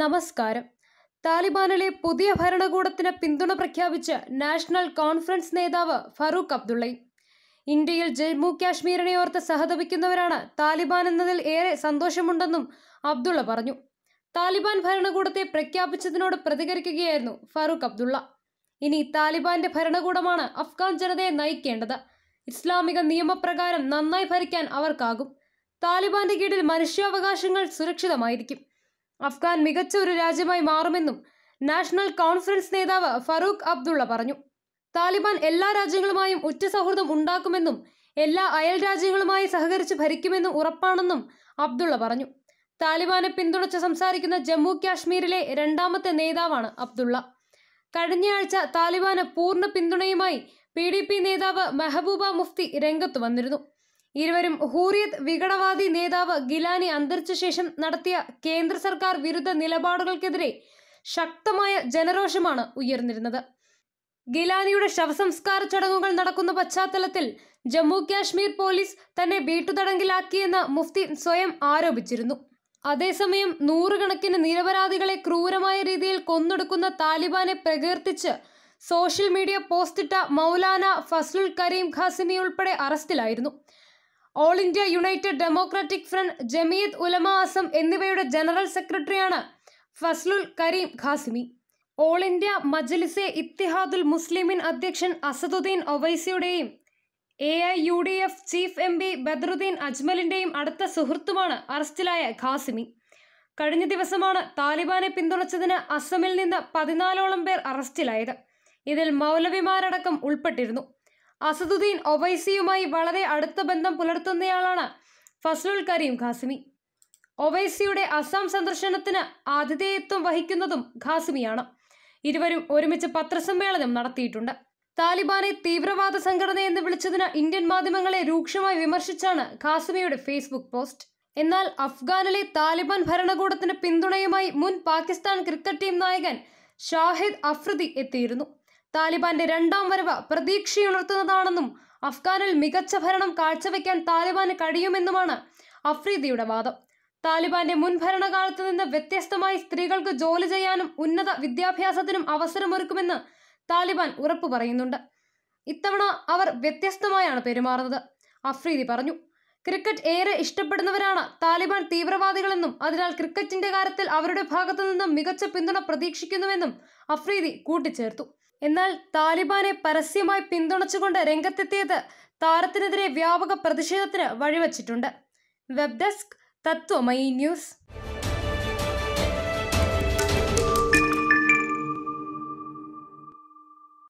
നമസ്കാരം താലിബാനിലെ പുതിയ ഭരണകൂടത്തിന് പിന്തുണ പ്രഖ്യാപിച്ച് നാഷണൽ കോൺഫറൻസ് നേതാവ് ഫറൂഖ് അബ്ദുള്ളയും ഇന്ത്യയിൽ ജമ്മു കാശ്മീരിനെ ഓർത്ത് സഹതപിക്കുന്നവരാണ് താലിബാൻ എന്നതിൽ ഏറെ സന്തോഷമുണ്ടെന്നും അബ്ദുള്ള പറഞ്ഞു താലിബാൻ ഭരണകൂടത്തെ പ്രഖ്യാപിച്ചതിനോട് പ്രതികരിക്കുകയായിരുന്നു ഫറൂഖ് അബ്ദുള്ള ഇനി താലിബാന്റെ ഭരണകൂടമാണ് അഫ്ഗാൻ ജനതയെ നയിക്കേണ്ടത് ഇസ്ലാമിക നിയമപ്രകാരം നന്നായി ഭരിക്കാൻ അവർക്കാകും താലിബാന്റെ കീഴിൽ മനുഷ്യാവകാശങ്ങൾ സുരക്ഷിതമായിരിക്കും അഫ്ഗാൻ മികച്ച ഒരു രാജ്യമായി മാറുമെന്നും നാഷണൽ കോൺഫറൻസ് നേതാവ് ഫറൂഖ് അബ്ദുള്ള പറഞ്ഞു താലിബാൻ എല്ലാ രാജ്യങ്ങളുമായും ഉറ്റ സൗഹൃദം ഉണ്ടാക്കുമെന്നും എല്ലാ അയൽ രാജ്യങ്ങളുമായി സഹകരിച്ച് ഭരിക്കുമെന്നും ഉറപ്പാണെന്നും അബ്ദുള്ള പറഞ്ഞു താലിബാനെ പിന്തുണച്ച് സംസാരിക്കുന്ന ജമ്മു കാശ്മീരിലെ രണ്ടാമത്തെ നേതാവാണ് അബ്ദുള്ള കഴിഞ്ഞയാഴ്ച താലിബാന് പൂർണ്ണ പിന്തുണയുമായി പി നേതാവ് മെഹബൂബ മുഫ്തി രംഗത്ത് വന്നിരുന്നു ഇരുവരും ഹൂറിയത്ത് വിഘടവാദി നേതാവ് ഗിലാനി അന്തരിച്ച ശേഷം നടത്തിയ കേന്ദ്ര സർക്കാർ വിരുദ്ധ നിലപാടുകൾക്കെതിരെ ശക്തമായ ജനരോഷമാണ് ഉയർന്നിരുന്നത് ഗിലാനിയുടെ ശവസംസ്കാര ചടങ്ങുകൾ നടക്കുന്ന പശ്ചാത്തലത്തിൽ ജമ്മു കാശ്മീർ പോലീസ് തന്നെ വീട്ടുതടങ്കിലാക്കിയെന്ന് മുഫ്തി സ്വയം ആരോപിച്ചിരുന്നു അതേസമയം നൂറുകണക്കിന് നിരപരാധികളെ ക്രൂരമായ രീതിയിൽ കൊന്നൊടുക്കുന്ന താലിബാനെ പ്രകീർത്തിച്ച് സോഷ്യൽ മീഡിയ പോസ്റ്റിട്ട മൗലാന ഫസ്ലുൽ കരീം ഖാസിമി ഉൾപ്പെടെ അറസ്റ്റിലായിരുന്നു all India united democratic front Jamiat Ulama Assam എന്നിവയുടെ ജനറൽ സെക്രട്ടറിയാണ് ഫസ്ലുൽ കരീം ഖാസിമി ഓൾ ഇന്ത്യ മജ്ലിസെ ഇത്തിഹാദുൽ മുസ്ലിമിൻ അധ്യക്ഷൻ അസദുദ്ദീൻ ഒവൈസിയുടെയും A I U D F chief M P Badruddin അജ്മലിൻ്റെയും അടുത്ത സുഹൃത്തുമാണ് അറസ്റ്റിലായ ഖാസിമി കഴിഞ്ഞ ദിവസമാണ് താലിബാനെ പിന്തുണച്ചതിന് അസമിൽ നിന്ന് പതിനാലോളം പേർ അറസ്റ്റിലായത് ഇതിൽ മൗലവിമാരടക്കം ഉൾപ്പെട്ടിരുന്നു അസദുദ്ദീൻ ഒവൈസിയുമായി വളരെ അടുത്ത ബന്ധം പുലർത്തുന്നയാളാണ് ഫസ്ലുൽ കരീം ഖാസിമി ഒവൈസിയുടെ അസാം സന്ദർശനത്തിന് ആതിഥേയത്വം വഹിക്കുന്നതും ഖാസിമിയാണ് ഇരുവരും ഒരുമിച്ച് പത്രസമ്മേളനം നടത്തിയിട്ടുണ്ട് താലിബാനെ തീവ്രവാദ സംഘടന എന്ന് വിളിച്ചതിന് ഇന്ത്യൻ മാധ്യമങ്ങളെ രൂക്ഷമായി വിമർശിച്ചാണ് ഖാസിമിയുടെ ഫേസ്ബുക്ക് പോസ്റ്റ് എന്നാൽ അഫ്ഗാനിലെ താലിബാൻ ഭരണകൂടത്തിന്റെ പിന്തുണയുമായി മുൻ പാകിസ്ഥാൻ ക്രിക്കറ്റ് ടീം നായകൻ ഷാഹിദ് അഫ്രിദി എത്തിയിരുന്നു താലിബാന്റെ രണ്ടാം വരവ് പ്രതീക്ഷയുണർത്തുന്നതാണെന്നും അഫ്ഗാനിൽ മികച്ച ഭരണം കാഴ്ചവെക്കാൻ താലിബാന് കഴിയുമെന്നുമാണ് അഫ്രീദിയുടെ വാദം താലിബാന്റെ മുൻ ഭരണകാലത്ത് നിന്ന് വ്യത്യസ്തമായി സ്ത്രീകൾക്ക് ജോലി ചെയ്യാനും ഉന്നത വിദ്യാഭ്യാസത്തിനും അവസരമൊരുക്കുമെന്ന് താലിബാൻ ഉറപ്പു പറയുന്നുണ്ട് ഇത്തവണ അവർ വ്യത്യസ്തമായാണ് പെരുമാറുന്നത് അഫ്രീദി പറഞ്ഞു ക്രിക്കറ്റ് ഏറെ ഇഷ്ടപ്പെടുന്നവരാണ് താലിബാൻ തീവ്രവാദികളെന്നും അതിനാൽ ക്രിക്കറ്റിന്റെ കാര്യത്തിൽ അവരുടെ ഭാഗത്തു നിന്നും മികച്ച പിന്തുണ പ്രതീക്ഷിക്കുന്നുവെന്നും അഫ്രീദി കൂട്ടിച്ചേർത്തു എന്നാൽ താലിബാനെ പരസ്യമായി പിന്തുണച്ചുകൊണ്ട് രംഗത്തെത്തിയത് താരത്തിനെതിരെ വ്യാപക പ്രതിഷേധത്തിന് വഴിവച്ചിട്ടുണ്ട് വെബ് ഡെസ്ക് തത്വമയി ന്യൂസ്